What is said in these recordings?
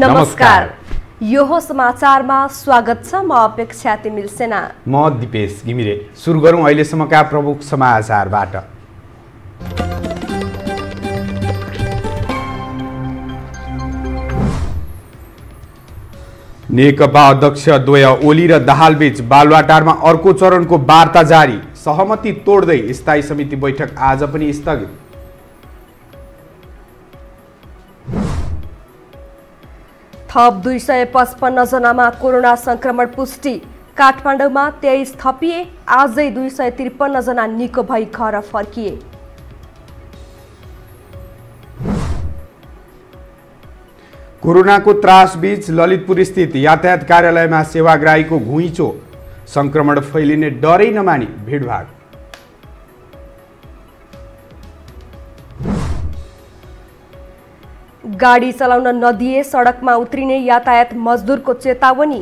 नमस्कार यो समाचारमा स्वागत छ म अपेक्षा तिमिल सेना म दिपेश घिमिरे सुरु गरौँ अहिलेसम्मका प्रमुख समाचारबाट नेकपा अध्यक्ष द्वय ओली र दाहालबीच बालुवाटारमा अर्को चरणको वार्ता जारी सहमति तोड्दै स्थायी समिति बैठक आज पनि स्थगित थप दुई सय पचपन्नजनामा कोरोना संक्रमण पुष्टि काठमाडौँमा तेइस थपिए आजै दुई सय त्रिपन्नजना निको भई घर फर्किए कोरोनाको त्रासबीच ललितपुर स्थित यातायात कार्यालयमा सेवाग्राहीको घुइँचो सङ्क्रमण फैलिने डरै नमानी भिडभाड गाडी चलाउन नदिए सडकमा उत्रिने यातायात मजदुरको चेतावनी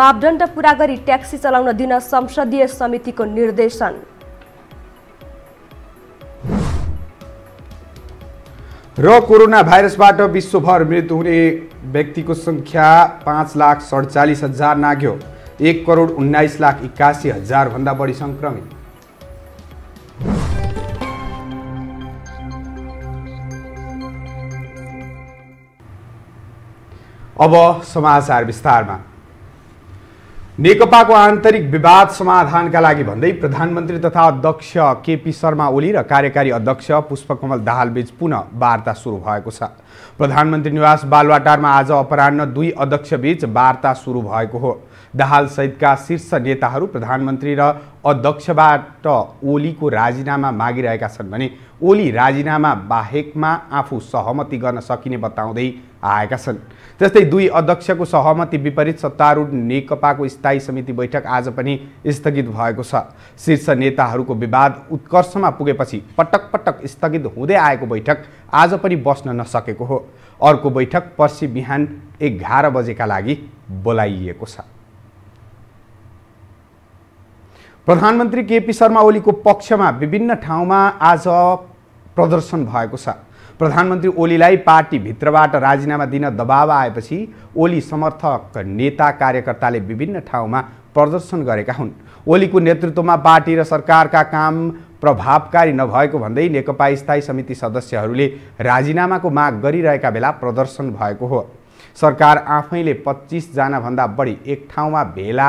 मापदण्ड पुरा गरी ट्याक्सी चलाउन दिन संसदीय समितिको निर्देशन र कोरोना भाइरसबाट विश्वभर मृत्यु हुने व्यक्तिको सङ्ख्या पाँच लाख सडचालिस हजार नाग्यो एक करोड उन्नाइस लाख एक्कासी हजारभन्दा बढी सङ्क्रमित अब समाचार विस्तारमा नेकपाको आन्तरिक विवाद समाधानका लागि भन्दै प्रधानमन्त्री तथा अध्यक्ष केपी शर्मा ओली र कार्यकारी अध्यक्ष पुष्पकमल दाहालबीच पुनः वार्ता सुरु भएको छ प्रधानमन्त्री निवास बालवाटारमा आज अपरान्न दुई अध्यक्षबीच वार्ता सुरु भएको हो दाहालसहितका शीर्ष नेताहरू प्रधानमन्त्री र अध्यक्षबाट ओलीको राजीनामा मागिरहेका छन् भने ओली राजीनामा बाहेकमा आफू सहमति गर्न सकिने बताउँदै आएका छन् त्यस्तै दुई अध्यक्षको सहमति विपरीत सत्तारूढ नेकपाको स्थायी समिति बैठक आज पनि स्थगित भएको छ शीर्ष नेताहरूको विवाद उत्कर्षमा पुगेपछि पटक पटक स्थगित हुँदै आएको बैठक आज पनि बस्न नसकेको हो अर्को बैठक पर्सि बिहान एघार बजेका लागि बोलाइएको छ प्रधानमन्त्री केपी शर्मा ओलीको पक्षमा विभिन्न ठाउँमा आज प्रदर्शन भएको छ प्रधानमन्त्री ओलीलाई पार्टीभित्रबाट राजीनामा दिन दबाव आएपछि ओली समर्थक नेता कार्यकर्ताले विभिन्न ठाउँमा प्रदर्शन गरेका हुन् ओलीको नेतृत्वमा पार्टी र सरकारका काम प्रभावकारी नभएको भन्दै नेकपा स्थायी समिति सदस्यहरूले राजीनामाको माग गरिरहेका बेला प्रदर्शन भएको हो सरकार आफैले पच्चिसजनाभन्दा बढी एक ठाउँमा भेला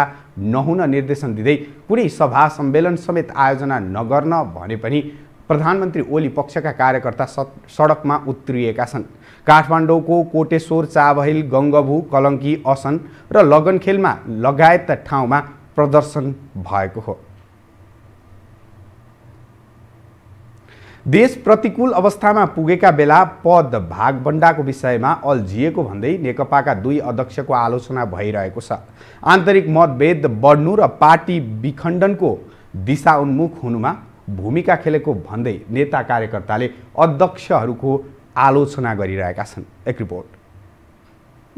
नहुन निर्देशन दिँदै कुनै सभा सम्मेलन समेत आयोजना नगर्न भने पनि प्रधानमन्त्री ओली पक्षका कार्यकर्ता सडकमा उत्रिएका छन् काठमाडौँको कोटेश्वर चाबहिल गङ्गभू कलङ्की असन र लगनखेलमा लगायत ठाउँमा प्रदर्शन भएको हो देश प्रतिकूल अवस्थामा पुगेका बेला पद भागभन्डाको विषयमा अल्झिएको भन्दै नेकपाका दुई अध्यक्षको आलोचना भइरहेको छ आन्तरिक मतभेद बढ्नु र पार्टी विखण्डनको दिशा उन्मुख हुनुमा भूमिका खेलेको भन्दै नेता कार्यकर्ताले अध्यक्षहरूको आलोचना गरिरहेका छन् एक रिपोर्ट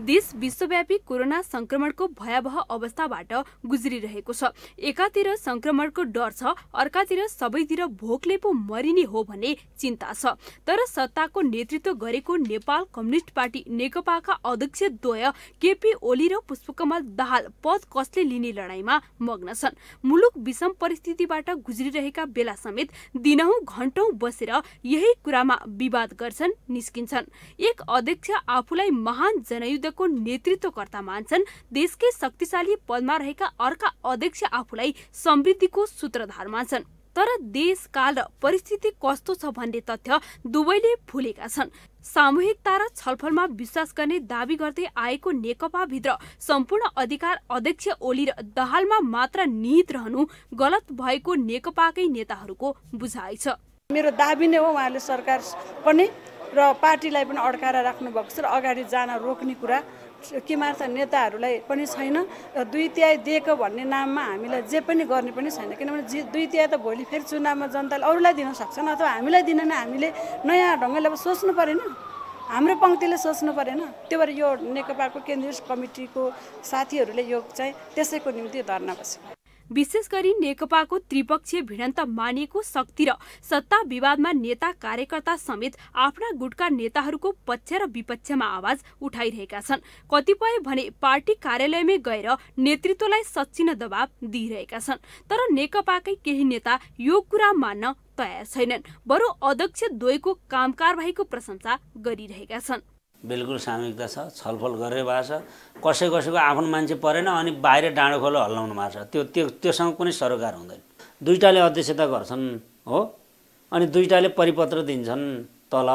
देश विश्वव्यापी कोरोना संक्रमणको भयावह अवस्थाबाट गुज्रिरहेको छ एकातिर संक्रमणको डर छ अर्कातिर सबैतिर भोकले पो मरिने हो भने चिन्ता छ तर सत्ताको नेतृत्व गरेको नेपाल कम्युनिस्ट पार्टी नेकपाका अध्यक्षद्वय केपी ओली र पुष्पकमल दाहाल पद कसले लिने लडाईँमा मग्न छन् मुलुक विषम परिस्थितिबाट गुज्रिरहेका बेला समेत दिनहुँ घन्टौँ बसेर यही कुरामा विवाद गर्छन् निस्किन्छन् एक अध्यक्ष आफूलाई महान जनयुद्ध युद्धको नेतृत्वकर्ता मान्छन् देशकै शक्तिशाली पदमा रहेका अर्का अध्यक्ष आफूलाई समृद्धिको सूत्रधार मान्छन् तर देश काल र परिस्थिति कस्तो छ भन्ने तथ्य दुवैले भुलेका छन् सामूहिकता र छलफलमा विश्वास गर्ने दावी गर्दै आएको नेकपाभित्र सम्पूर्ण अधिकार अध्यक्ष ओली र दहालमा मात्र निहित रहनु गलत भएको नेकपाकै नेताहरूको बुझाइ छ मेरो दावी नै हो उहाँले सरकार पनि र पार्टीलाई पनि अड्काएर राख्नुभएको छ र अगाडि जान रोक्ने कुरा के मार्छ नेताहरूलाई पनि छैन र दुई तिहाई दिएको भन्ने नाममा हामीलाई जे पनि गर्ने पनि छैन किनभने जे दुई तिहाई त भोलि फेरि चुनावमा जनताले अरूलाई दिन सक्छन् अथवा हामीलाई नै हामीले नयाँ ढङ्गले अब सोच्नु परेन हाम्रो पङ्क्तिले सोच्नु परेन त्यो भएर यो नेकपाको केन्द्रीय कमिटीको साथीहरूले यो चाहिँ त्यसैको निम्ति धर्ना बस्यो विशेष गरी नेकपाको त्रिपक्षीय भिडन्त मानिएको शक्ति र सत्ता विवादमा नेता कार्यकर्ता समेत आफ्ना गुटका नेताहरूको पक्ष र विपक्षमा आवाज उठाइरहेका छन् कतिपय भने पार्टी कार्यालयमै गएर नेतृत्वलाई सचिन दबाव दिइरहेका छन् तर नेकपाकै केही नेता यो कुरा मान्न तयार छैनन् बरु अध्यक्ष द्वैको कामकारवाहीको प्रशंसा गरिरहेका छन् बिल्कुल सामूहिकता छलफल गरेर भएको छ कसै कसैको आफ्नो मान्छे परेन अनि बाहिर डाँडो खोलो हल्लाउनु भएको छ त्यो त्यो त्योसँग कुनै सरोकार हुँदैन दुइटाले अध्यक्षता गर्छन् हो अनि दुईवटाले परिपत्र दिन्छन् तल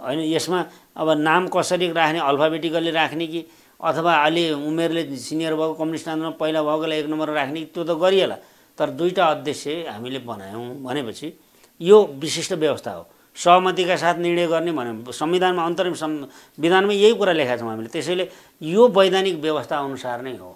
होइन यसमा अब नाम कसरी राख्ने अल्फाबेटिकली राख्ने कि अथवा अहिले उमेरले सिनियर भएको कम्युनिस्ट आन्दोलनमा पहिला भएकोलाई एक नम्बर राख्ने कि त्यो त गरिएला तर दुईवटा अध्यक्ष हामीले बनायौँ भनेपछि यो विशिष्ट व्यवस्था हो सहमतिका साथ निर्णय गर्ने भन्यो संविधानमा अन्तरिम संविधानमा यही कुरा लेखाएको छौँ हामीले त्यसैले यो वैधानिक व्यवस्था अनुसार नै हो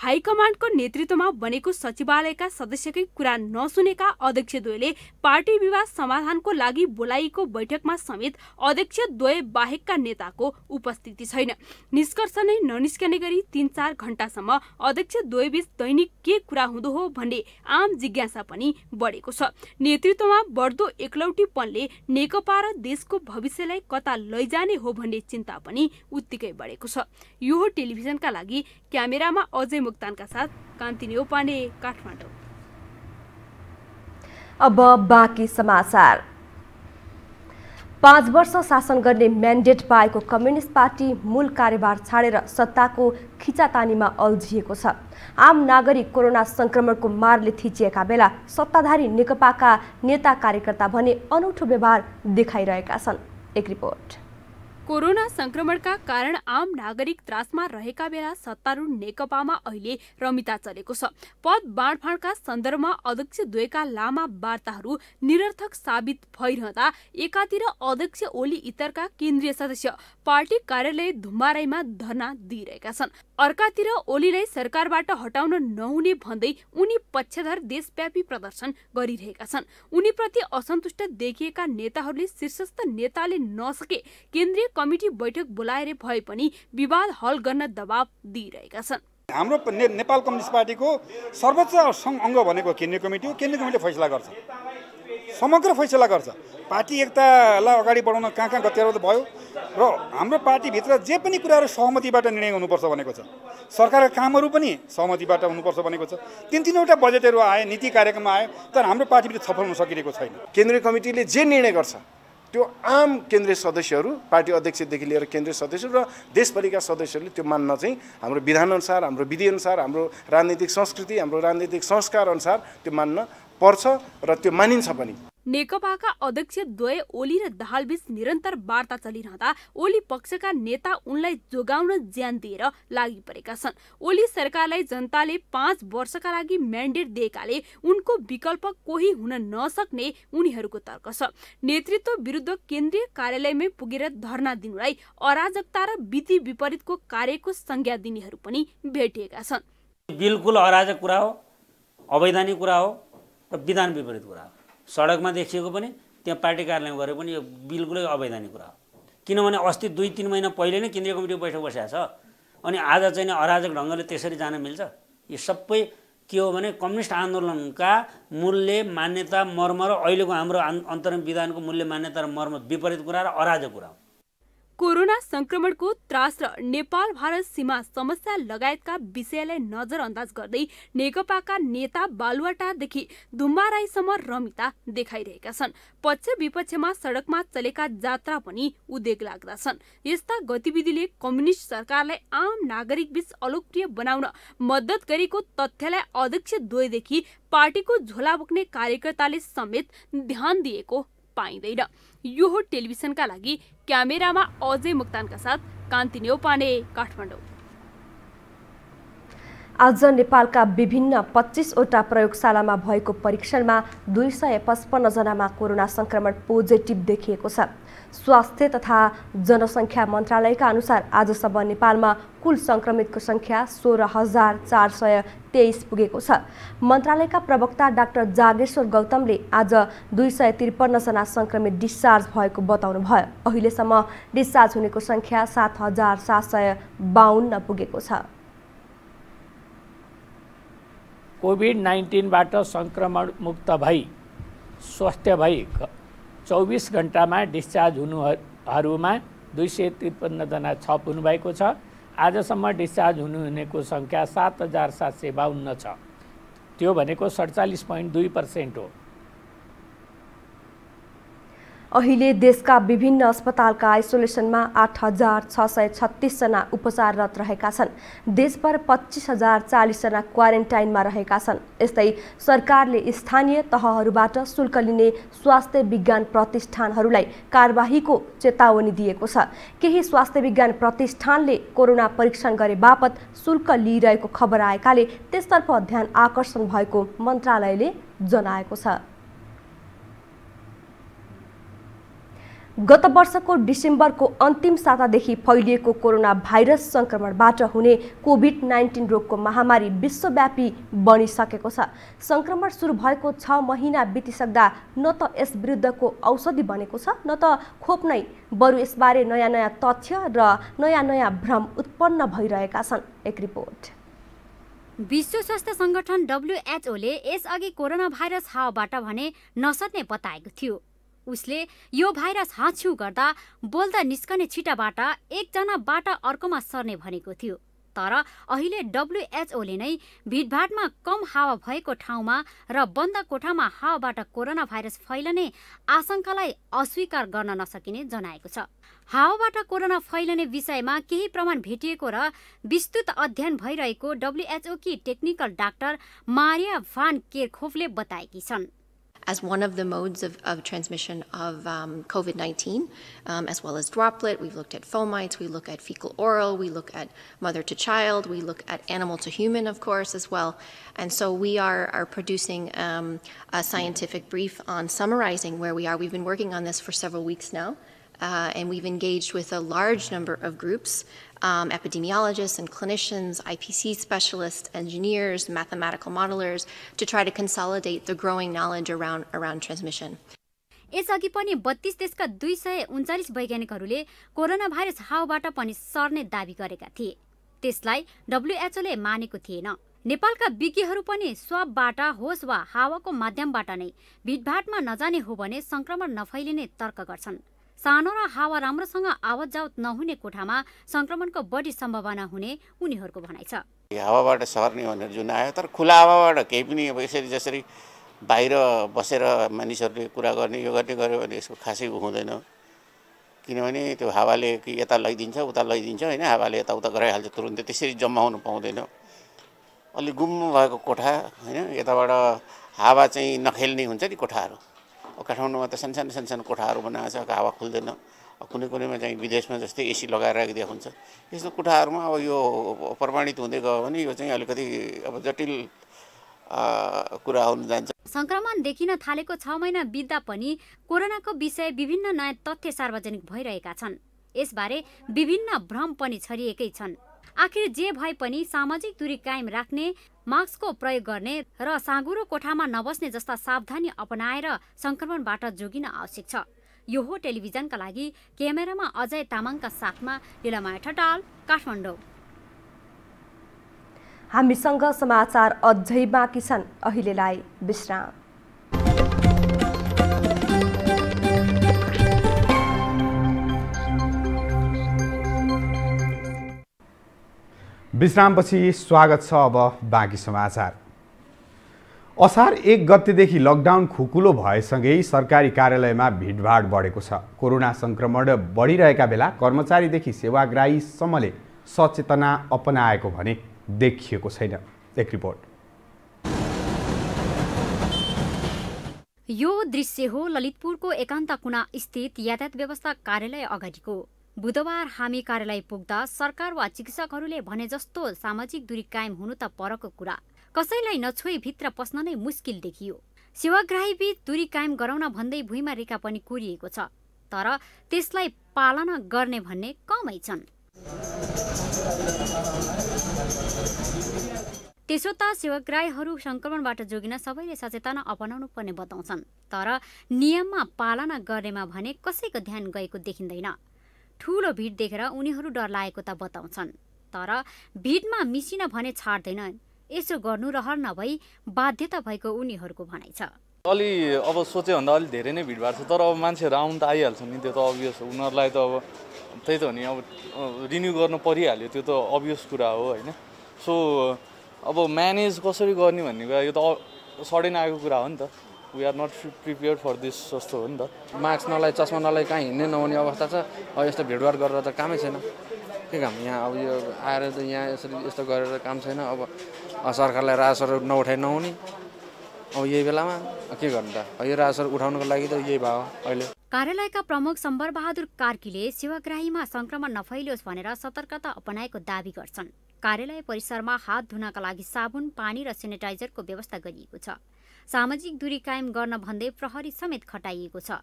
हाइकमान्डको नेतृत्वमा बनेको सचिवालयका सदस्यकै कुरा नसुनेका अध्यक्षद्वयले पार्टी विवाद समाधानको लागि बोलाइएको बैठकमा समेत अध्यक्षद्वय बाहेकका नेताको उपस्थिति छैन निष्कर्ष नै ननिस्कने गरी तीन चार घण्टासम्म अध्यक्षद्वयबीच दैनिक के कुरा हुँदो हो भन्ने आम जिज्ञासा पनि बढेको छ नेतृत्वमा बढ्दो एकलौटीपनले नेकपा र देशको भविष्यलाई कता लैजाने हो भन्ने चिन्ता पनि उत्तिकै बढेको छ यो टेलिभिजनका लागि क्यामेरामा अझै मुक्तानका साथ कान्ति पाण्डे काठमाडौँ अब बाँकी समाचार पाँच वर्ष शासन गर्ने म्यान्डेट पाएको कम्युनिस्ट पार्टी मूल कार्यभार छाडेर सत्ताको खिचातानीमा अल्झिएको छ आम नागरिक कोरोना सङ्क्रमणको मारले थिचिएका बेला सत्ताधारी नेकपाका नेता कार्यकर्ता भने अनौठो व्यवहार देखाइरहेका छन् एक रिपोर्ट कोरोना संक्रमणका कारण आम नागरिक त्रासमा रहेका बेला सत्तारूढ नेकपामा अहिले रमिता चलेको छ पद बाँडफाँडका सन्दर्भमा अध्यक्ष द्वयका लामा वार्ताहरू निरर्थक साबित भइरहँदा एकातिर अध्यक्ष ओली इतरका केन्द्रीय सदस्य पार्टी कार्यालय धुम्बाराईमा धरना दिइरहेका छन् अर्कातिर ओलीलाई सरकारबाट हटाउन नहुने भन्दै उनी पक्षधर देशव्यापी प्रदर्शन गरिरहेका छन् उनीप्रति असन्तुष्ट देखिएका नेताहरूले शीर्षस्थ नेताले नसके केन्द्रीय कमिटी बैठक बोलाएर भए पनि विवाद हल गर्न दबाब दिइरहेका छन् हाम्रो ने, नेपाल कम्युनिस्ट पार्टीको सर्वोच्च सङ्घ अङ्ग भनेको केन्द्रीय कमिटी हो केन्द्रीय कमिटीले फैसला गर्छ समग्र फैसला गर्छ पार्टी एकतालाई अगाडि बढाउन कहाँ कहाँ गतिरोध भयो र हाम्रो पार्टीभित्र जे पनि कुराहरू सहमतिबाट निर्णय हुनुपर्छ भनेको छ सरकारका कामहरू पनि सहमतिबाट हुनुपर्छ भनेको छ तिन तिनवटा बजेटहरू आए नीति कार्यक्रम आयो तर हाम्रो पार्टीभित्र छलफल हुन सकिरहेको छैन केन्द्रीय कमिटीले जे निर्णय गर्छ त्यो आम केन्द्रीय सदस्यहरू पार्टी अध्यक्षदेखि लिएर केन्द्रीय सदस्यहरू र देशभरिका सदस्यहरूले त्यो मान्न चाहिँ हाम्रो विधानअनुसार हाम्रो विधिअनुसार हाम्रो राजनीतिक संस्कृति हाम्रो राजनीतिक संस्कार अनुसार त्यो मान्न पर्छ र त्यो मानिन्छ पनि नेकपाका द्वय ओली र दाहालबीच निरन्तर वार्ता चलिरहँदा ओली पक्षका नेता उनलाई जोगाउन ज्यान दिएर लागि परेका छन् ओली सरकारलाई जनताले पाँच वर्षका लागि म्यान्डेट दिएकाले उनको विकल्प कोही हुन नसक्ने उनीहरूको तर्क छ नेतृत्व विरुद्ध केन्द्रीय कार्यालयमै पुगेर धरना दिनुलाई अराजकता र विधि विपरीतको कार्यको संज्ञा दिनेहरू पनि भेटिएका छन् बिल्कुल अराजक कुरा हो अवैधानिक कुरा हो र विधान विपरीत कुरा हो सडकमा देखिएको पनि त्यहाँ पार्टी कार्यालयमा गरेको पनि यो बिल्कुलै अवैधानिक कुरा हो किनभने अस्ति दुई तिन महिना पहिले नै केन्द्रीय कमिटीको बैठक बसेको छ अनि आज चाहिँ अराजक ढङ्गले त्यसरी जान मिल्छ यो सबै के हो भने कम्युनिस्ट आन्दोलनका मूल्य मान्यता मर्म र अहिलेको हाम्रो अन्तरिम विधानको मूल्य मान्यता र मर्म विपरीत कुरा र अराजक कुरा हो कोरोना संक्रमणको त्रास र नेपाल भारत सीमा समस्या लगायतका विषयलाई नजरअन्दाज गर्दै नेकपाका नेता बालुवाटादेखि धुम्बा राईसम्म रमिता देखाइरहेका छन् पक्ष विपक्षमा सडकमा चलेका जात्रा पनि उद्योग लाग्दा छन् यस्ता गतिविधिले कम्युनिष्ट सरकारलाई आम नागरिक बीच अलोकप्रिय बनाउन मद्दत गरेको तथ्यलाई अध्यक्ष द्वयदेखि पार्टीको झोला बोक्ने कार्यकर्ताले समेत ध्यान दिएको पाइँदैन यो टेलिभिजनका लागि क्यामेरामा अजय मुक्तानका साथ कान्ति नेौपाने काठमाडौँ आज नेपालका विभिन्न पच्चिसवटा प्रयोगशालामा भएको परीक्षणमा दुई सय पचपन्नजनामा कोरोना सङ्क्रमण पोजिटिभ देखिएको छ स्वास्थ्य तथा जनसङ्ख्या मन्त्रालयका अनुसार आजसम्म नेपालमा कुल सङ्क्रमितको सङ्ख्या सोह्र हजार चार सय तेइस पुगेको छ मन्त्रालयका प्रवक्ता डाक्टर जागेश्वर गौतमले आज दुई सय त्रिपन्नजना सङ्क्रमित डिस्चार्ज भएको बताउनु भयो अहिलेसम्म डिस्चार्ज हुनेको सङ्ख्या सात हजार सात सय बाहन्न पुगेको छ कोभिड नाइन्टिनबाट सङ्क्रमण मुक्त भई स्वास्थ्य भई चौबिस घन्टामा डिस्चार्ज हुनुहरूमा दुई सय त्रिपन्नजना छप हुनुभएको छ आजसम्म डिस्चार्ज हुनुहुनेको सङ्ख्या सात हजार सात सय बाहन्न छ त्यो भनेको सडचालिस पोइन्ट दुई पर्सेन्ट हो अहिले देशका विभिन्न अस्पतालका आइसोलेसनमा आठ हजार छ सय छत्तिसजना उपचाररत रहेका छन् देशभर पच्चिस हजार चालिसजना क्वारेन्टाइनमा रहेका छन् यस्तै सरकारले स्थानीय तहहरूबाट शुल्क लिने स्वास्थ्य विज्ञान प्रतिष्ठानहरूलाई कारबाहीको चेतावनी दिएको छ केही स्वास्थ्य विज्ञान प्रतिष्ठानले कोरोना परीक्षण गरे बापत शुल्क लिइरहेको खबर आएकाले त्यसतर्फ ध्यान आकर्षण भएको मन्त्रालयले जनाएको छ गत वर्षको डिसेम्बरको अन्तिम सातादेखि फैलिएको कोरोना भाइरस सङ्क्रमणबाट हुने कोभिड नाइन्टिन रोगको महामारी विश्वव्यापी बनिसकेको छ सङ्क्रमण सुरु भएको छ महिना बितिसक्दा न त यस विरुद्धको औषधि बनेको छ न त खोप नै बरु यसबारे नयाँ नयाँ तथ्य र नयाँ नयाँ भ्रम उत्पन्न भइरहेका छन् एक रिपोर्ट विश्व स्वास्थ्य सङ्गठन डब्लुएचओले यसअघि कोरोना भाइरस हावाबाट भने नसर्ने बताएको थियो उसले यो भाइरस हाँछ्यु गर्दा बोल्दा निस्कने छिटाबाट एकजनाबाट अर्कोमा सर्ने भनेको थियो तर अहिले डब्लुएचओले नै भिडभाडमा कम हावा भएको ठाउँमा र बन्द कोठामा हावाबाट कोरोना भाइरस फैलने आशंकालाई अस्वीकार गर्न नसकिने जनाएको छ हावाबाट कोरोना फैलने विषयमा केही प्रमाण भेटिएको र विस्तृत अध्ययन भइरहेको डब्लुएचओकी टेक्निकल डाक्टर मारिया भान केरखोफले बताएकी छन् as one of the modes of, of transmission of um, COVID 19, um, as well as droplet. We've looked at fomites, we look at fecal oral, we look at mother to child, we look at animal to human, of course, as well. And so we are, are producing um, a scientific brief on summarizing where we are. We've been working on this for several weeks now. uh, and we've engaged with a large number of groups um, epidemiologists and clinicians, IPC specialists, engineers, mathematical modelers to try to consolidate the growing knowledge around, around transmission. यसअघि पनि बत्तीस देशका दुई सय उन्चालिस वैज्ञानिकहरूले corona virus हाउबाट पनि सर्ने दावी गरेका थिए त्यसलाई डब्लुएचओले मानेको थिएन नेपालका विज्ञहरू पनि स्वाबबाट होस् वा हावाको माध्यमबाट नै भिडभाडमा नजाने हो भने सङ्क्रमण नफैलिने तर्क गर्छन् सानो र हावा राम्रोसँग आवत जावत नहुने कोठामा संक्रमणको बढी सम्भावना हुने उनीहरूको भनाइ छ हावाबाट सर्ने भनेर जुन आयो तर खुला हावाबाट केही पनि अब यसरी जसरी बाहिर बसेर मानिसहरूले कुरा गर्ने यो गर्ने गर्यो भने यसको खासै हुँदैन किनभने त्यो हावाले यता लैदिन्छ उता लैदिन्छ होइन हावाले यताउता गराइहाल्छ तुरुन्तै त्यसरी जम्मा हुनु पाउँदैन अलिक गुम्म भएको कोठा होइन यताबाट हावा चाहिँ नखेल्ने हुन्छ नि कोठाहरू काठमाडौँमा त सानसानो सानसानो कोठाहरू बनाएको छ हावा खुल्दैन कुनै कुनैमा चाहिँ विदेशमा जस्तै एसी लगाएर राखिदिएको हुन्छ यस्तो कोठाहरूमा अब यो प्रमाणित हुँदै गयो भने यो चाहिँ अलिकति अब जटिल कुरा आउनु जान्छ सङ्क्रमण देखिन थालेको छ महिना बित्दा पनि कोरोनाको विषय विभिन्न नयाँ तथ्य सार्वजनिक भइरहेका छन् यसबारे विभिन्न भ्रम पनि छरिएकै छन् आखिर जे भए पनि सामाजिक दूरी कायम राख्ने मास्कको प्रयोग गर्ने र साँगुरो कोठामा नबस्ने जस्ता सावधानी अपनाएर सङ्क्रमणबाट जोगिन आवश्यक छ यो हो टेलिभिजनका लागि क्यामेरामा अजय तामाङका साथमा लिलामाया ठटाल काठमाडौँ हामीसँग समाचार अझै बाँकी छन् अहिलेलाई विश्राम विश्रामपछि स्वागत छ अब बाँकी समाचार असार एक गतेदेखि लकडाउन खुकुलो भएसँगै सरकारी कार्यालयमा भिडभाड बढेको छ कोरोना सङ्क्रमण बढिरहेका बेला कर्मचारीदेखि सेवाग्राहीसम्मले सचेतना अपनाएको भने देखिएको छैन एक रिपोर्ट यो दृश्य हो ललितपुरको एकान्त कुना स्थित यातायात व्यवस्था कार्यालय अगाडिको बुधबार हामी कार्यालय पुग्दा सरकार वा चिकित्सकहरूले भने जस्तो सामाजिक दूरी कायम हुनु त परको कुरा कसैलाई नछोई भित्र पस्न नै मुस्किल देखियो सेवाग्राहीबीच दूरी कायम गराउन भन्दै भुइँमा रेखा पनि कोरिएको छ तर त्यसलाई पालना गर्ने भन्ने कमै छन् त्यसो त सेवाग्राहीहरू सङ्क्रमणबाट जोगिन सबैले सचेतना अपनाउनु पर्ने बताउँछन् तर नियममा पालना गर्नेमा भने कसैको ध्यान गएको देखिँदैन ठूलो भिड देखेर उनीहरू डर लागेको त बताउँछन् तर भिडमा मिसिन भने छाड्दैन यसो गर्नु रहर नभई बाध्यता भएको उनीहरूको भनाइ छ अलि अब सोचे भन्दा अलि धेरै नै भिडभाड छ तर अब मान्छेहरू आउनु त आइहाल्छ नि त्यो त अभियस उनीहरूलाई त अब त्यही त हो नि अब रिन्यू गर्नु परिहाल्यो त्यो त अभियस कुरा हो होइन सो अब म्यानेज कसरी गर्ने भन्ने कुरा यो त सडै आएको कुरा हो नि त we are not prepare for this जस्तो हो नि त मास्क नलाइ चस्मा नलाइ कहीँ हिँड्ने नहुने अवस्था छ अब यस्तो भिडभाड गरेर त कामै छैन के काम यहाँ अब यो आएर त यहाँ यसरी यस्तो गरेर काम छैन अब सरकारलाई राजस्व नउठाइ नहुने अब यही बेलामा के गर्नु त यो राजस्व उठाउनुको लागि त यही भयो अहिले कार्यालयका प्रमुख बहादुर कार्कीले सेवाग्राहीमा सङ्क्रमण नफैलियोस् भनेर सतर्कता अपनाएको दावी गर्छन् कार्यालय परिसरमा हात धुनका लागि साबुन पानी र सेनिटाइजरको व्यवस्था गरिएको छ सामाजिक दूरी कायम गर्न भन्दै प्रहरी समेत खटाइएको छ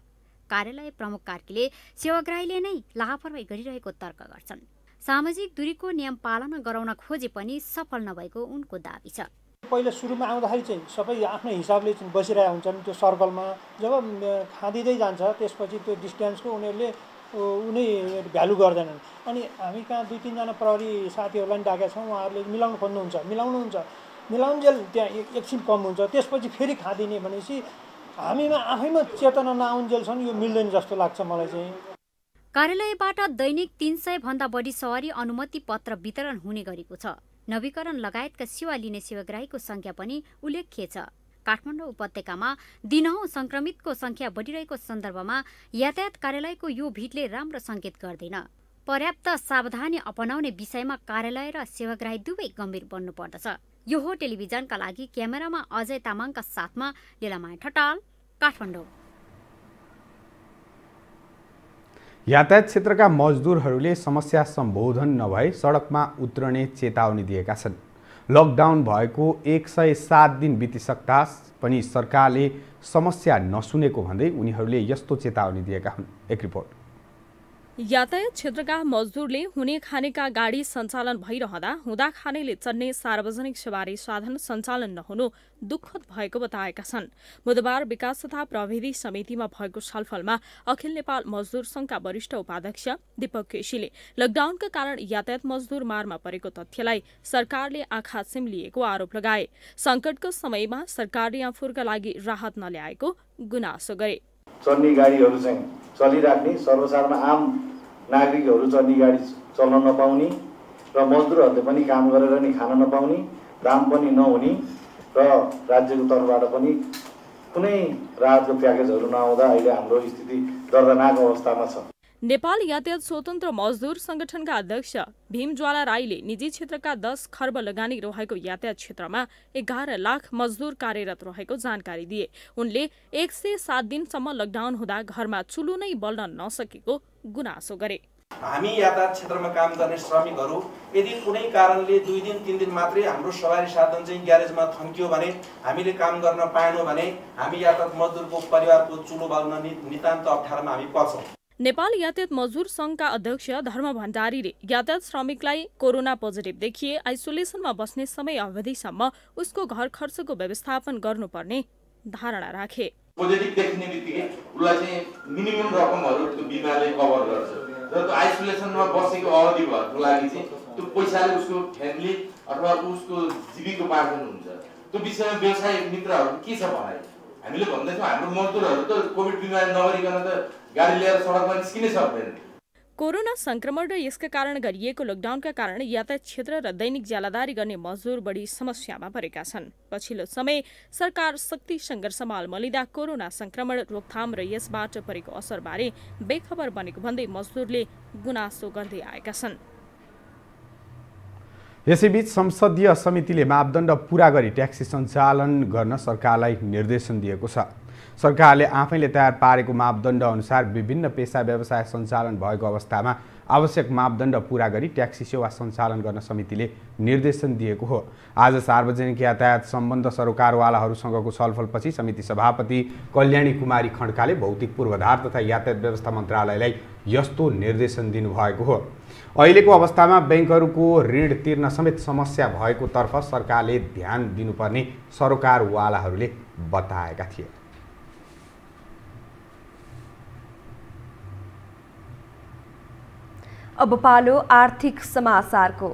कार्यालय प्रमुख कार्कीले सेवाग्राहीले नै लापरवाही गरिरहेको तर्क गर्छन् सामाजिक दूरीको नियम पालना गराउन खोजे पनि सफल नभएको उनको दावी छ पहिला सुरुमा आउँदाखेरि चाहिँ सबै आफ्नो हिसाबले बसिरहेका हुन्छन् त्यो सर्कलमा जब खाँदिँदै जान्छ त्यसपछि त्यो डिस्टेन्सको उनीहरूले उनी भ्यालु गर्दैनन् अनि हामी कहाँ दुई तिनजना प्रहरी साथीहरूलाई पनि डाकेका छौँ उहाँहरूले मिलाउनु खोज्नुहुन्छ मिलाउनुहुन्छ मिलाउन्जेल त्यहाँ एकछिन कम हुन्छ त्यसपछि फेरि खाँदिने भनेपछि हामीमा आफैमा चेतना नआउन्जेलसम्म यो मिल्दैन जस्तो लाग्छ मलाई चाहिँ कार्यालयबाट दैनिक तिन सय भन्दा बढी सवारी अनुमति पत्र वितरण हुने गरेको छ नवीकरण लगायतका सेवा लिने सेवाग्राहीको संख्या पनि उल्लेख्य छ काठमाडौँ उपत्यकामा दिनहुँ संक्रमितको संख्या बढिरहेको सन्दर्भमा यातायात कार्यालयको यो भिडले राम्रो संकेत गर्दैन पर्याप्त सावधानी अपनाउने विषयमा कार्यालय र सेवाग्राही दुवै गम्भीर बन्नुपर्दछ यो हो टेलिभिजनका लागि क्यामेरामा अजय तामाङका साथमा लिलामाया ठटाल काठमाडौँ यातायात क्षेत्रका मजदुरहरूले समस्या सम्बोधन नभए सडकमा उत्रने चेतावनी दिएका छन् लकडाउन भएको एक सय सात दिन बितिसक्दा पनि सरकारले समस्या नसुनेको भन्दै उनीहरूले यस्तो चेतावनी दिएका हुन् एक रिपोर्ट यातायात क्षेत्रका मजदुरले हुने खानेका गाडी सञ्चालन भइरहँदा हुँदा खानेले चढ्ने सार्वजनिक सवारी साधन सञ्चालन नहुनु दुःखद भएको बताएका छन् बुधबार विकास तथा प्रविधि समितिमा भएको छलफलमा अखिल नेपाल मजदुर संघका वरिष्ठ उपाध्यक्ष दीपक केसीले लकडाउनका कारण यातायात मजदुर मारमा परेको तथ्यलाई सरकारले आँखा लिएको आरोप लगाए संकटको समयमा सरकारले आफूका लागि राहत नल्याएको गुनासो गरे चल्ने गाडीहरू चाहिँ चलिराख्ने सर्वसाधारण आम नागरिकहरू चल्ने गाडी चल्न नपाउने र मजदुरहरूले पनि काम गरेर नि खान नपाउने दाम पनि नहुने र राज्यको तर्फबाट पनि कुनै राहतको प्याकेजहरू नआउँदा अहिले हाम्रो स्थिति दर्दनाक अवस्थामा छ नेपाल यातायात स्वतन्त्र मजदुर संगठनका अध्यक्ष भीमज्वाला राईले निजी क्षेत्रका दस खर्ब लगानी रहेको यातायात क्षेत्रमा एघार लाख मजदुर कार्यरत रहेको जानकारी दिए उनले एक सय सात दिनसम्म लकडाउन हुँदा घरमा चुलो नै बल्न नसकेको गुनासो गरे हामी यातायात क्षेत्रमा काम गर्ने श्रमिकहरू यदि कुनै कारणले दुई दिन तिन दिन मात्रै हाम्रो सवारी साधन चाहिँ ग्यारेजमा थन्कियो भने हामीले काम गर्न पाएनौँ भने हामी यातायात मजदुरको परिवारको चुलो बाल्न नितान्त अप्ठ्यारोमा हामी पर्छौँ नेपाल यातायात मजदुर संघका अध्यक्ष धर्म भण्डारीले यातायात श्रमिकलाई कोरोना पोजिटिभ देखिए आइसोलेसनमा बस्ने समय अवधिसम्म उसको घर खर्चको व्यवस्थापन गर्नुपर्ने धारणा राखे पोजिटिभ देख्ने बित्तिकै उसलाई चाहिँ मिनिमम रकमहरू त्यो बिमाले कभर गर्छ र त्यो आइसोलेसनमा बसेको अवधिको लागि चाहिँ त्यो पैसाले उसको फ्यामिली अथवा उसको जीविकोपार्जन हुन्छ त्यो विषयमा व्यवसाय मित्रहरू के छ भनाइ हामीले भन्दैछौँ हाम्रो मजदुरहरू त कोभिड बिमारी नगरिकन त गाडी लिएर सडकमा निस्किनै सक्दैन कोरोना संक्रमण र यसका कारण गरिएको लकडाउनका कारण यातायात क्षेत्र र दैनिक ज्यालादारी गर्ने मजदुर बढी समस्यामा परेका छन् पछिल्लो समय सरकार शक्ति सङ्घर्षमा मलिँदा कोरोना संक्रमण रोकथाम र यसबाट परेको असरबारे बेखबर बनेको भन्दै मजदुरले गुनासो गर्दै आएका छन् यसैबीच संसदीय समितिले मापदण्ड पूरा गरी ट्याक्सी सञ्चालन गर्न सरकारलाई निर्देशन दिएको छ सरकारले आफैले तयार पारेको मापदण्ड अनुसार विभिन्न पेसा व्यवसाय सञ्चालन भएको अवस्थामा आवश्यक मापदण्ड पुरा गरी ट्याक्सी सेवा सञ्चालन गर्न समितिले निर्देशन दिएको हो आज सार्वजनिक यातायात सम्बन्ध सरोकारवालाहरूसँगको छलफलपछि समिति सभापति कल्याणी कुमारी खड्काले भौतिक पूर्वाधार तथा यातायात व्यवस्था मन्त्रालयलाई यस्तो निर्देशन दिनुभएको हो अहिलेको अवस्थामा ब्याङ्कहरूको ऋण तिर्न समेत समस्या भएकोतर्फ सरकारले ध्यान दिनुपर्ने सरकारवालाहरूले बताएका थिए अब पालो आर्थिक समाचारको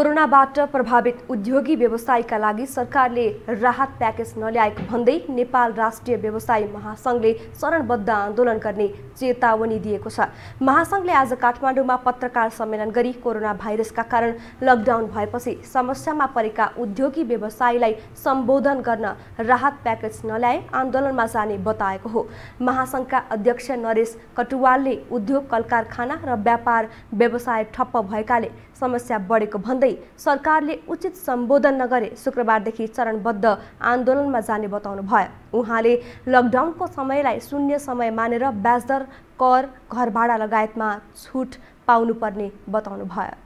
कोरोनाबाट प्रभावित उद्योगी व्यवसायका लागि सरकारले राहत प्याकेज नल्याएको भन्दै नेपाल राष्ट्रिय व्यवसाय महासङ्घले चरणबद्ध आन्दोलन गर्ने चेतावनी दिएको छ महासङ्घले आज काठमाडौँमा पत्रकार सम्मेलन गरी कोरोना भाइरसका कारण लकडाउन भएपछि समस्यामा परेका उद्योगी व्यवसायीलाई सम्बोधन गर्न राहत प्याकेज नल्याए आन्दोलनमा जाने बताएको हो महासङ्घका अध्यक्ष नरेश कटुवालले उद्योग कल र व्यापार व्यवसाय ठप्प भएकाले समस्या बढेको भन्दै सरकारले उचित सम्बोधन नगरे शुक्रबारदेखि चरणबद्ध आन्दोलनमा जाने बताउनु भयो उहाँले लकडाउनको समयलाई शून्य समय मानेर ब्याजदर कर घर भाडा लगायतमा छुट पाउनुपर्ने बताउनु भयो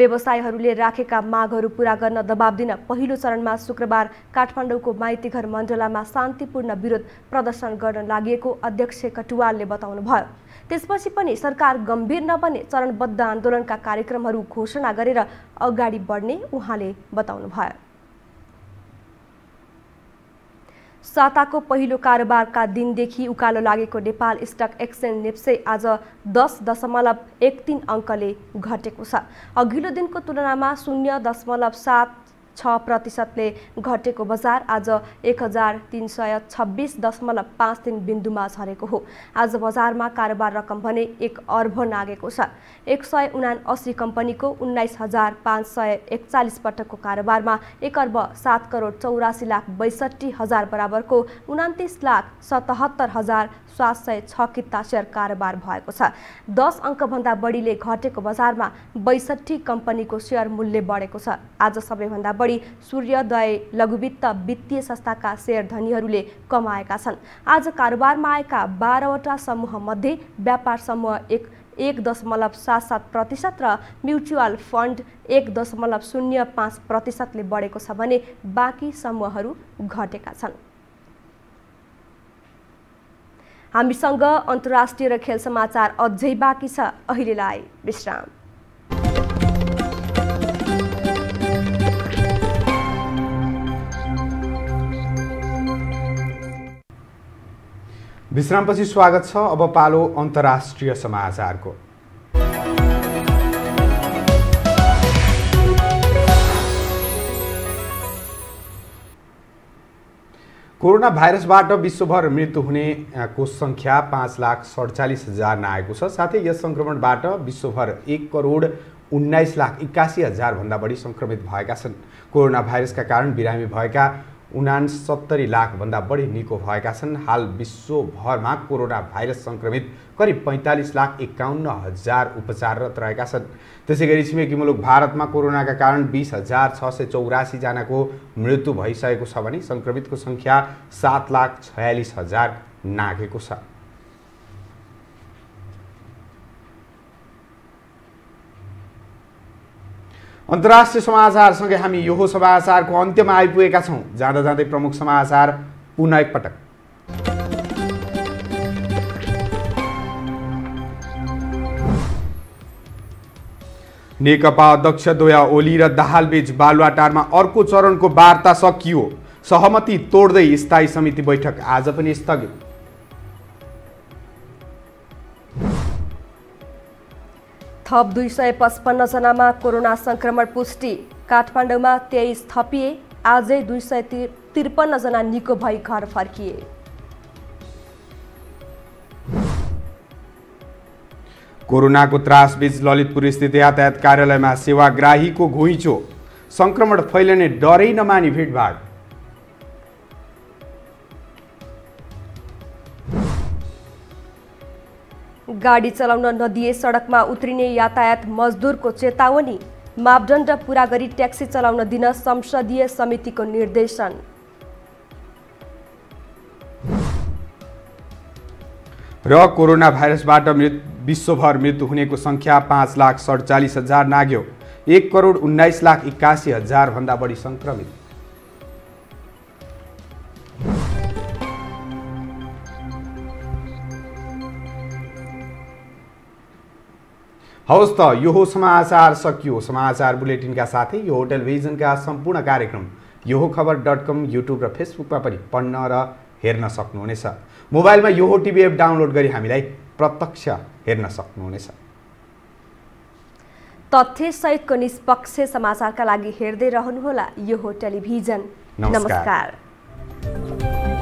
व्यवसायहरूले राखेका मागहरू पूरा गर्न दबाब दिन पहिलो चरणमा शुक्रबार काठमाडौँको माइतीघर मण्डलामा शान्तिपूर्ण विरोध प्रदर्शन गर्न लागि अध्यक्ष कटुवालले बताउनुभयो त्यसपछि पनि सरकार गम्भीर नबने चरणबद्ध आन्दोलनका कार्यक्रमहरू घोषणा गरेर अगाडि बढ्ने उहाँले बताउनुभयो साताको पहिलो कारोबारका दिनदेखि उकालो लागेको नेपाल स्टक एक्सचेन्ज नेप्से आज दस दशमलव एक तिन अङ्कले घटेको छ अघिल्लो दिनको तुलनामा शून्य दशमलव सात छ प्रतिशतले घटेको बजार आज एक हजार तिन सय छब्बिस दशमलव पाँच तिन बिन्दुमा झरेको हो आज बजारमा कारोबार रकम भने एक अर्ब नागेको छ एक सय उना असी कम्पनीको उन्नाइस हजार पाँच सय एकचालिस पटकको कारोबारमा एक अर्ब सात करोड चौरासी लाख बैसठी हजार बराबरको उनातिस लाख सतहत्तर हजार सात सय छ किता सेयर कारोबार भएको छ दस अङ्कभन्दा बढीले घटेको बजारमा बैसठी कम्पनीको सेयर मूल्य बढेको छ आज सबैभन्दा बढी सूर्यदय लघुवित्त वित्तीय संस्थाका सेयर धनीहरूले कमाएका छन् आज कारोबारमा आएका बाह्रवटा समूहमध्ये व्यापार समूह एक एक दशमलव सात सात प्रतिशत र म्युचुअल फन्ड एक दशमलव शून्य पाँच प्रतिशतले बढेको छ भने बाँकी समूहहरू घटेका छन् हामीसँग अन्तर्राष्ट्रिय र खेल समाचार अझै बाँकी छ अहिलेलाई विश्राम विश्रामपछि स्वागत छ अब पालो अन्तर्राष्ट्रिय समाचारको कोरोना भाइरसबाट विश्वभर मृत्यु हुनेको सङ्ख्या पाँच लाख सडचालिस हजार आएको छ साथै यस सङ्क्रमणबाट विश्वभर एक करोड उन्नाइस लाख एक्कासी हजारभन्दा बढी सङ्क्रमित भएका छन् कोरोना भाइरसका कारण बिरामी भएका उनासत्तरी लाखभन्दा बढी निको भएका छन् हाल विश्वभरमा कोरोना भाइरस सङ्क्रमित करिब पैँतालिस लाख एकाउन्न हजार उपचाररत रहेका छन् त्यसै गरी छिमेकी मुलुक भारतमा कोरोनाका कारण बिस हजार छ सय चौरासीजनाको मृत्यु भइसकेको छ भने सङ्क्रमितको सङ्ख्या सात लाख छयालिस हजार नाघेको छ अन्तर्राष्ट्रिय समाचारसँगै हामी यो समाचारको अन्त्यमा आइपुगेका छौँ जाँदा जाँदै प्रमुख समाचार पुनः एकपटक नेकपा अध्यक्ष दोया ओली र दाहालबीच बालुवाटारमा अर्को चरणको वार्ता सकियो सहमति तोड्दै स्थायी समिति बैठक आज पनि स्थगित थप दुई सय पचपन्नजनामा कोरोना संक्रमण पुष्टि काठमाडौँमा तेइस थपिए आजै दुई सय त्रिपन्नजना निको भई घर फर्किए कोरोनाको त्रासबीच ललितपुर स्थित यातायात कार्यालयमा सेवाग्राहीको घुइँचो सङ्क्रमण फैलिने डरै नमानी भिडभाड गाडी चलाउन नदिए सडकमा उत्रिने यातायात मजदुरको चेतावनी मापदण्ड पुरा गरी ट्याक्सी चलाउन दिन संसदीय समितिको निर्देशन र कोरोना भाइरसबाट मृत विश्वभर मृत्यु हुनेको सङ्ख्या पाँच लाख सडचालिस हजार नाग्यो एक करोड उन्नाइस लाख एक्कासी हजारभन्दा बढी सङ्क्रमित हवस् त यो हो समाचार सकियो समाचार बुलेटिनका साथै यो होटल भिजनका सम्पूर्ण कार्यक्रम यो हो खबर डट कम युट्युब र फेसबुकमा पनि पढ्न र हेर्न सक्नुहुनेछ मोबाइलमा यो हो टिभी एप डाउनलोड गरी हामीलाई प्रत्यक्ष हेर्न सक्नुहुनेछ तथ्यसहितको निष्पक्ष समाचारका लागि हेर्दै रहनुहोला यो हो टेलिभिजन नमस्कार, नमस्कार।